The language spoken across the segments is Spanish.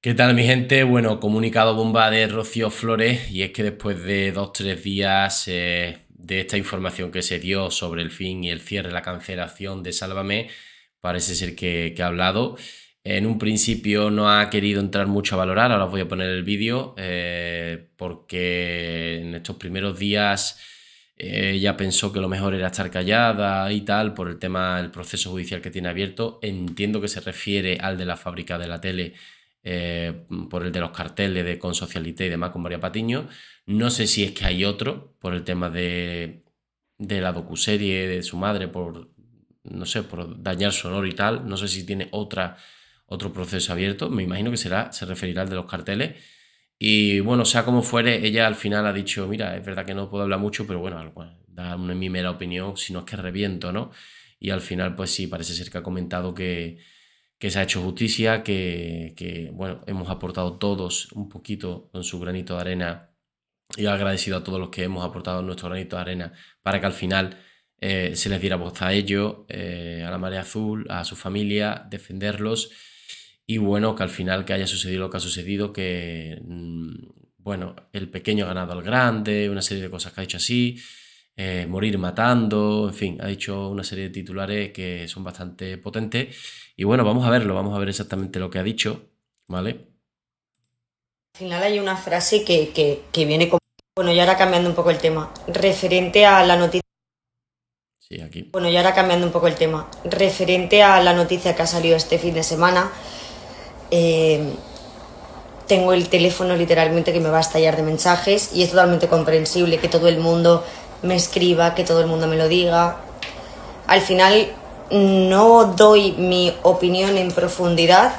¿Qué tal mi gente? Bueno, comunicado bomba de Rocío Flores y es que después de dos, tres días eh, de esta información que se dio sobre el fin y el cierre, la cancelación de Sálvame, parece ser que, ha hablado. En un principio no ha querido entrar mucho a valorar, ahora os voy a poner el vídeo, eh, porque en estos primeros días eh, ya pensó que lo mejor era estar callada y tal por el tema del proceso judicial que tiene abierto. Entiendo que se refiere al de la fábrica de la tele eh, por el de los carteles de Con Socialité y demás con María Patiño. No sé si es que hay otro por el tema de, de la docuserie de su madre, por no sé, por dañar su honor y tal. No sé si tiene otra, otro proceso abierto. Me imagino que será, se referirá al de los carteles. Y bueno, sea como fuere, ella al final ha dicho, mira, es verdad que no puedo hablar mucho, pero bueno, da una mi mera opinión, si no es que reviento, ¿no? Y al final, pues sí, parece ser que ha comentado que, que se ha hecho justicia, que, bueno, hemos aportado todos un poquito con su granito de arena y agradecido a todos los que hemos aportado nuestro granito de arena para que al final eh, se les diera voz a ellos, eh, a la marea azul, a su familia, defenderlos y bueno, que al final que haya sucedido lo que ha sucedido, que mm, bueno, el pequeño ha ganado al grande, una serie de cosas que ha hecho así. Eh, morir matando, en fin, ha dicho una serie de titulares que son bastante potentes. Y bueno, vamos a verlo, vamos a ver exactamente lo que ha dicho, ¿vale? Al final hay una frase que, viene como... Bueno, y ahora cambiando un poco el tema, referente a la noticia... Sí, aquí. Bueno, y ahora cambiando un poco el tema, referente a la noticia que ha salido este fin de semana, eh, tengo el teléfono literalmente que me va a estallar de mensajes y es totalmente comprensible que todo el mundo me escriba, que todo el mundo me lo diga. Al final no doy mi opinión en profundidad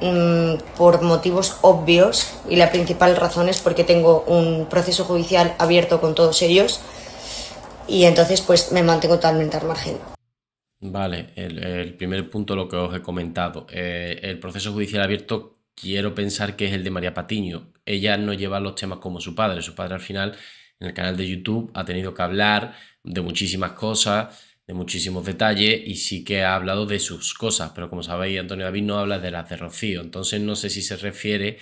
mm, por motivos obvios y la principal razón es porque tengo un proceso judicial abierto con todos ellos y entonces pues me mantengo totalmente al margen. Vale, el, primer punto lo que os he comentado. Eh, el proceso judicial abierto quiero pensar que es el de María Patiño. Ella no lleva los temas como su padre. Su padre al final en el canal de YouTube ha tenido que hablar de muchísimas cosas, de muchísimos detalles y sí que ha hablado de sus cosas, pero como sabéis Antonio David no habla de las de Rocío, entonces no sé si se refiere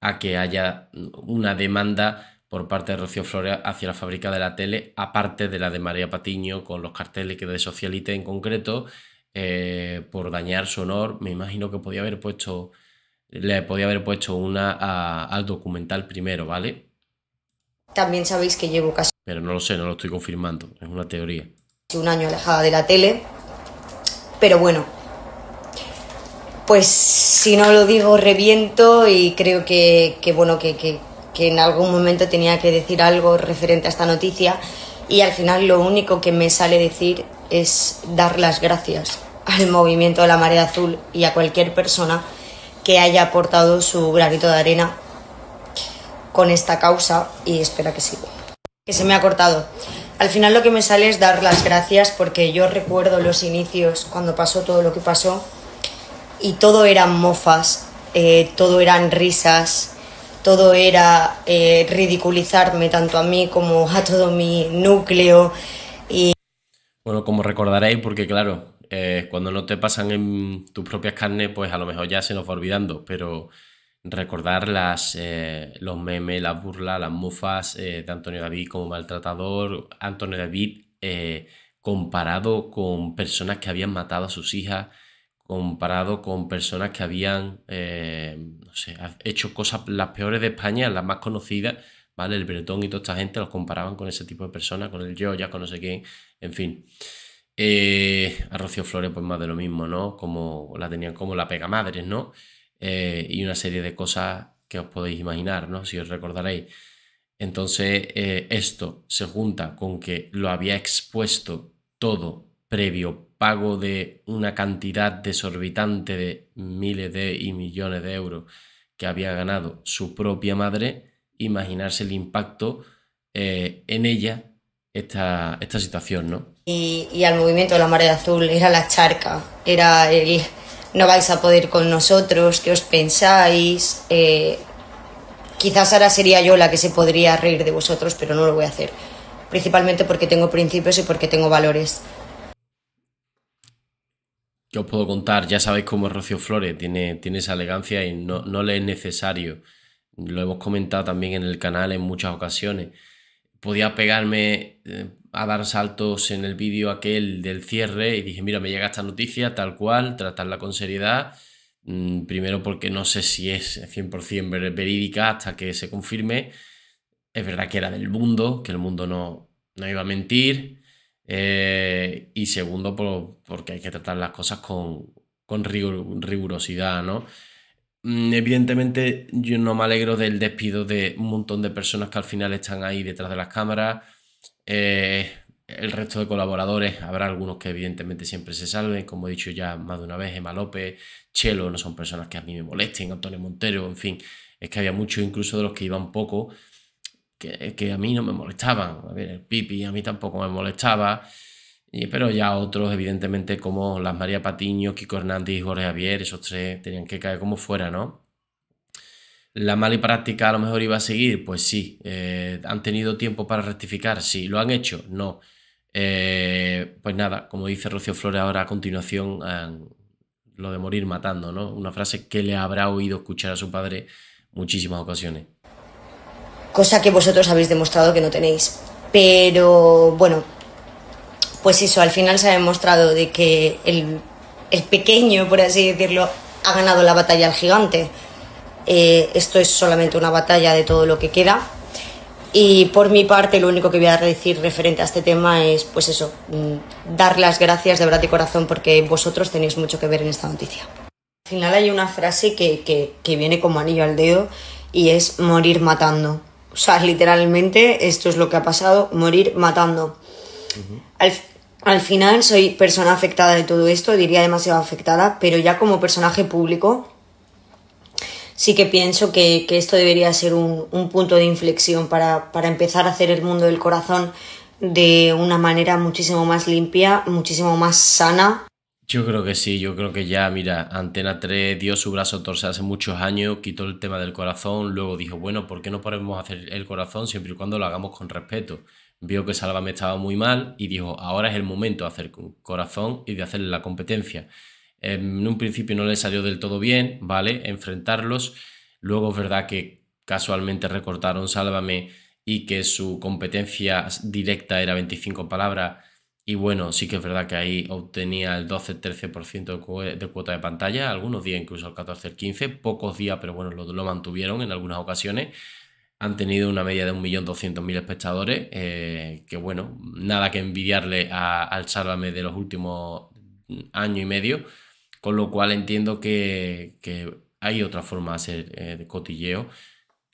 a que haya una demanda por parte de Rocío Flores hacia la fábrica de la tele, aparte de la de María Patiño con los carteles que de Socialite en concreto, eh, por dañar su honor, me imagino que podía haber puesto, le podía haber puesto una al documental primero, ¿vale? También sabéis que llevo casi... Pero no lo sé, no lo estoy confirmando, es una teoría. Un año alejada de la tele, pero bueno, pues si no lo digo reviento y creo que, que bueno, que, que, que en algún momento tenía que decir algo referente a esta noticia y al final lo único que me sale decir es dar las gracias al movimiento de la marea azul y a cualquier persona que haya aportado su granito de arena con esta causa y espera que siga. Que se me ha cortado. Al final lo que me sale es dar las gracias porque yo recuerdo los inicios cuando pasó todo lo que pasó y todo eran mofas, eh, todo eran risas, todo era eh, ridiculizarme tanto a mí como a todo mi núcleo. Y... Bueno, como recordaréis, porque claro, eh, cuando no te pasan en tus propias carnes, pues a lo mejor ya se nos va olvidando, pero recordar las, eh, los memes, las burlas, las mufas eh, de Antonio David como maltratador, Antonio David eh, comparado con personas que habían matado a sus hijas, comparado con personas que habían hecho cosas las peores de España, las más conocidas, ¿vale? El Bretón y toda esta gente los comparaban con ese tipo de personas, con el yo, ya con no sé quién, en fin. a Rocío Flores, pues más de lo mismo, ¿no? Como la tenían como la pega madres, ¿no? Eh, y una serie de cosas que os podéis imaginar, ¿no? Si os recordaréis. Entonces, eh, esto se junta con que lo había expuesto todo previo pago de una cantidad desorbitante de miles de y millones de euros que había ganado su propia madre, imaginarse el impacto eh, en ella esta, esta situación, ¿no? Y, y, al movimiento de la marea azul, era la charca, era el, no vais a poder con nosotros, ¿qué os pensáis? Eh, quizás ahora sería yo la que se podría reír de vosotros, pero no lo voy a hacer. Principalmente porque tengo principios y porque tengo valores. ¿Qué os puedo contar? Ya sabéis cómo es Rocío Flores, tiene, esa elegancia y no le es necesario. Lo hemos comentado también en el canal en muchas ocasiones podía pegarme eh, a dar saltos en el vídeo aquel del cierre y dije, mira, me llega esta noticia tal cual, tratarla con seriedad. Mm, primero porque no sé si es 100% verídica hasta que se confirme. Es verdad que era del mundo, que el mundo no, no iba a mentir. Eh, y segundo, por, porque hay que tratar las cosas con, con rigurosidad, ¿no? Mm, evidentemente, yo no me alegro del despido de un montón de personas que al final están ahí detrás de las cámaras. Eh, el resto de colaboradores, habrá algunos que evidentemente siempre se salven, como he dicho ya más de una vez, ema López, Chelo, no son personas que a mí me molesten, Antonio Montero, en fin, es que había muchos incluso de los que iban poco, que, que a mí no me molestaban. A ver, el Pipi a mí tampoco me molestaba pero ya otros, evidentemente, como las María Patiño, Kiko Hernández Jorge Javier, esos tres tenían que caer como fuera, ¿no? ¿La mala práctica a lo mejor iba a seguir? Pues sí. Eh, ¿Han tenido tiempo para rectificar? Sí. ¿Lo han hecho? No. Eh, pues nada, como dice Rocío Flores ahora a continuación, lo de morir matando, ¿no? Una frase que le habrá oído escuchar a su padre muchísimas ocasiones. Cosa que vosotros habéis demostrado que no tenéis. Pero bueno, pues eso, al final se ha demostrado de que el, pequeño, por así decirlo, ha ganado la batalla al gigante. Eh, esto es solamente una batalla de todo lo que queda. Y por mi parte, lo único que voy a decir referente a este tema es, pues eso, mm, dar las gracias de verdad y corazón porque vosotros tenéis mucho que ver en esta noticia. Al final hay una frase que, viene como anillo al dedo y es morir matando. O sea, literalmente esto es lo que ha pasado, morir matando al final soy persona afectada de todo esto, diría demasiado afectada, pero ya como personaje público sí que pienso que, esto debería ser un, punto de inflexión para, empezar a hacer el mundo del corazón de una manera muchísimo más limpia, muchísimo más sana. Yo creo que sí, yo creo que ya, mira, Antena 3 dio su brazo torcido hace muchos años, quitó el tema del corazón, luego dijo, bueno, ¿por qué no podemos hacer el corazón siempre y cuando lo hagamos con respeto? Vio que Sálvame estaba muy mal y dijo, ahora es el momento de hacer corazón y de hacerle la competencia. Em, en un principio no le salió del todo bien, ¿vale? Enfrentarlos. Luego es verdad que casualmente recortaron Sálvame y que su competencia directa era 25 palabras. Y bueno, sí que es verdad que ahí obtenía el 12-13% de cuota de pantalla, algunos días incluso el 14-15, pocos días, pero bueno, lo, lo, mantuvieron en algunas ocasiones han tenido una media de 1.200.000 espectadores, eh, que bueno, nada que envidiarle al Sálvame de los últimos año y medio, con lo cual entiendo que, hay otra forma de hacer eh, cotilleo.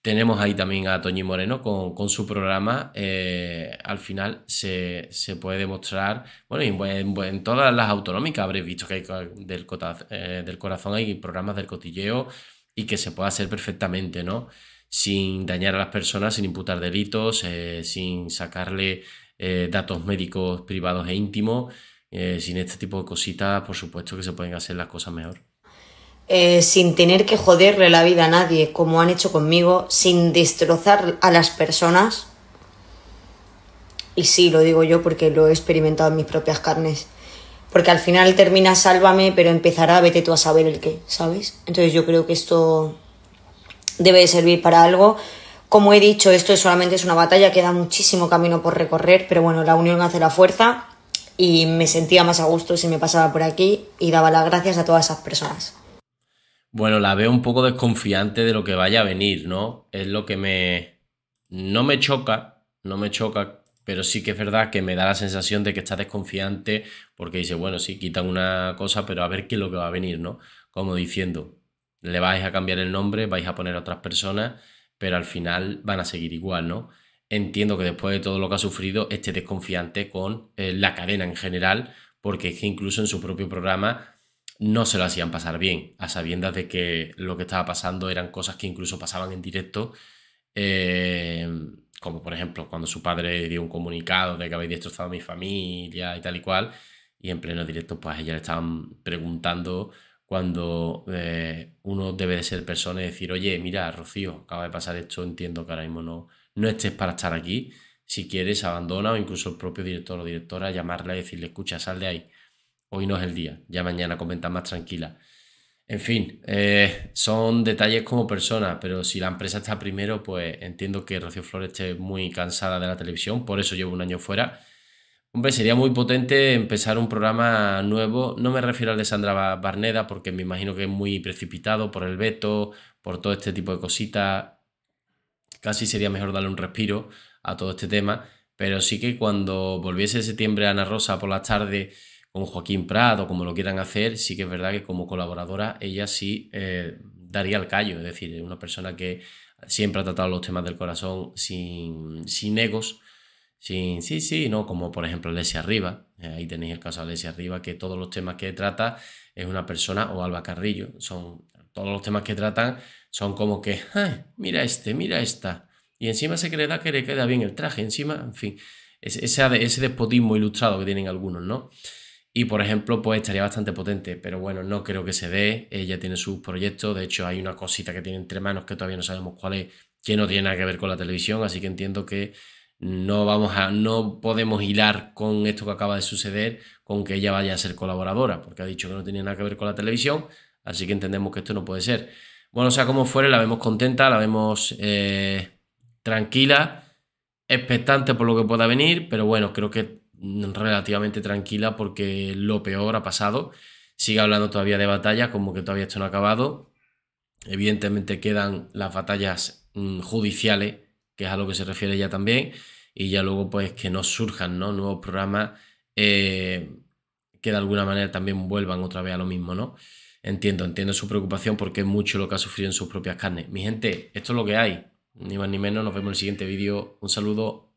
Tenemos ahí también a Toñi Moreno con, su programa. Eh, al final se, puede demostrar, bueno, en, en, todas las autonómicas habréis visto que hay del, del corazón hay programas del cotilleo y que se puede hacer perfectamente, ¿no? sin dañar a las personas, sin imputar delitos, eh, sin sacarle eh, datos médicos privados e íntimos. Eh, sin este tipo de cositas, por supuesto que se pueden hacer las cosas mejor. sin tener que joderle la vida a nadie, como han hecho conmigo, sin destrozar a las personas. Y sí, lo digo yo porque lo he experimentado en mis propias carnes. Porque al final termina sálvame, pero empezará vete tú a saber el qué, ¿sabes? Entonces yo creo que esto debe servir para algo. Como he dicho, esto solamente es una batalla, queda muchísimo camino por recorrer, pero bueno, la unión hace la fuerza y me sentía más a gusto si me pasaba por aquí y daba las gracias a todas esas personas. Bueno, la veo un poco desconfiante de lo que vaya a venir, ¿no? Es lo que me... No me choca, no me choca, pero sí que es verdad que me da la sensación de que está desconfiante porque dice, bueno, sí, quitan una cosa, pero a ver qué es lo que va a venir, ¿no? Como diciendo, le vais a cambiar el nombre, vais a poner a otras personas, pero al final van a seguir igual, ¿no? Entiendo que después de todo lo que ha sufrido esté desconfiante con eh, la cadena en general, porque es que incluso en su propio programa no se lo hacían pasar bien, a sabiendas de que lo que estaba pasando eran cosas que incluso pasaban en directo, eh, como por ejemplo cuando su padre dio un comunicado de que habéis destrozado a mi familia y tal y cual, y en pleno directo pues ella le estaban preguntando cuando eh, uno debe de ser persona y decir, oye, mira, Rocío, acaba de pasar esto, entiendo que ahora mismo no, no estés para estar aquí, si quieres abandona o incluso el propio director o directora llamarle y decirle, escucha, sal de ahí, hoy no es el día, ya mañana comenta más tranquila. En fin, eh, son detalles como persona pero si la empresa está primero, pues entiendo que Rocío Flores esté muy cansada de la televisión, por eso llevo un año fuera Hombre, sería muy potente empezar un programa nuevo. No me refiero a Alessandra Barneda, porque me imagino que es muy precipitado por el veto, por todo este tipo de cositas. Casi sería mejor darle un respiro a todo este tema. Pero sí que cuando volviese septiembre Ana Rosa por la tarde con Joaquín Prado, como lo quieran hacer, sí que es verdad que como colaboradora ella sí eh, daría el callo, es decir, una persona que siempre ha tratado los temas del corazón sin, sin egos Sí, sí, sí, ¿no? Como por ejemplo Alessia Arriba, eh, ahí tenéis el caso de Alessia Arriba, que todos los temas que trata es una persona, o Alba Carrillo, son, todos los temas que tratan son como que, mira este, mira esta, y encima se cree que le queda bien el traje, encima, en fin, ese, ese despotismo ilustrado que tienen algunos, ¿no? Y por ejemplo, pues estaría bastante potente, pero bueno, no creo que se dé. Ella tiene sus proyectos, de hecho, hay una cosita que tiene entre manos que todavía no sabemos cuál es, que no tiene nada que ver con la televisión, así que entiendo que no vamos a, no podemos hilar con esto que acaba de suceder con que ella vaya a ser colaboradora, porque ha dicho que no tenía nada que ver con la televisión, así que entendemos que esto no puede ser. Bueno, sea como fuere, la vemos contenta, la vemos eh, tranquila, expectante por lo que pueda venir, pero bueno, creo que relativamente tranquila porque lo peor ha pasado. Sigue hablando todavía de batallas, como que todavía esto no ha acabado. Evidentemente quedan las batallas mm, judiciales que es a lo que se refiere ya también, y ya luego pues que no surjan nuevos programas eh, que de alguna manera también vuelvan otra vez a lo mismo, ¿no? Entiendo, entiendo su preocupación porque es mucho lo que ha sufrido en sus propias carnes. Mi gente, esto es lo que hay. Ni más ni menos, nos vemos en el siguiente vídeo. Un saludo,